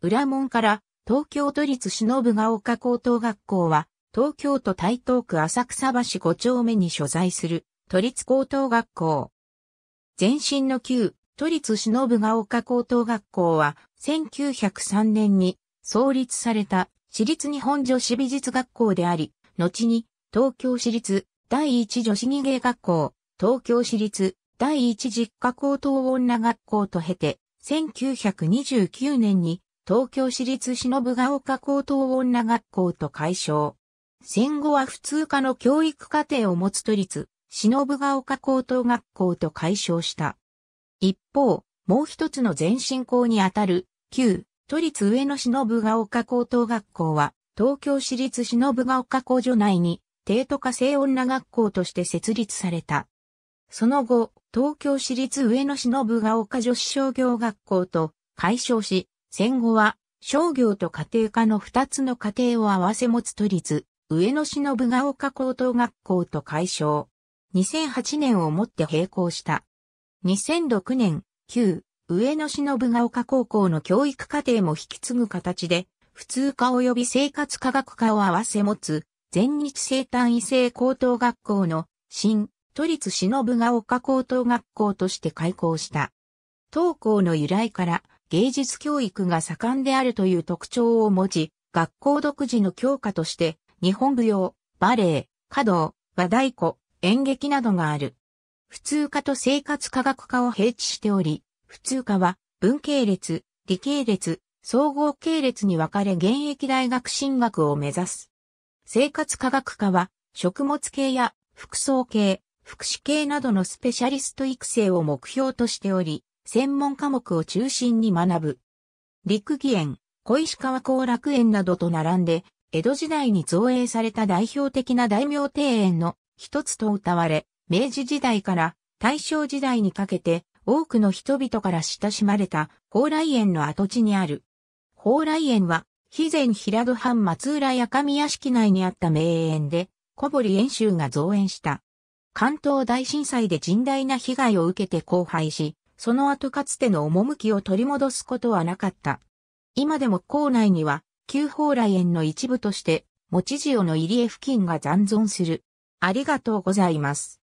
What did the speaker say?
裏門から東京都立忍が丘高等学校は東京都台東区浅草橋5丁目に所在する都立高等学校。前身の旧都立忍が丘高等学校は1903年に創立された私立日本女子美術学校であり、後に東京私立第一女子技芸学校、東京私立第一実家高等女学校と経て、1929年に東京市立忍ヶ丘高等女学校と解消。戦後は普通科の教育課程を持つ都立、忍ヶ丘高等学校と解消した。一方、もう一つの前進校にあたる、旧、都立上野忍ヶ丘高等学校は、東京市立忍ヶ丘工場内に、帝都科生女学校として設立された。その後、東京市立上野忍ヶ丘女子商業学校と解消し、戦後は商業と家庭科の二つの家庭を合わせ持つ都立、上野市の部が丘高等学校と解消。2008年をもって閉校した。2006年、旧上野市の部が丘高校の教育課程も引き継ぐ形で、普通科及び生活科学科を合わせ持つ、全日生単位制高等学校の新都立市の部が丘高等学校として開校した。当校の由来から、芸術教育が盛んであるという特徴を持ち、学校独自の教科として、日本舞踊、バレエ、華道、和太鼓、演劇などがある。普通科と生活科学科を併置しており、普通科は文系列、理系列、総合系列に分かれ現役大学進学を目指す。生活科学科は食物系や服装系、福祉系などのスペシャリスト育成を目標としており、専門科目を中心に学ぶ。陸義園、小石川後楽園などと並んで、江戸時代に造営された代表的な大名庭園の一つと歌われ、明治時代から大正時代にかけて多くの人々から親しまれた宝来園の跡地にある。宝来園は、肥前平戸藩松浦八神屋敷内にあった名園で、小堀園州が造園した。関東大震災で甚大な被害を受けて荒廃し、その後かつての趣を取り戻すことはなかった。今でも校内には、旧蓬莱園の一部として、持ち塩の入江付近が残存する。ありがとうございます。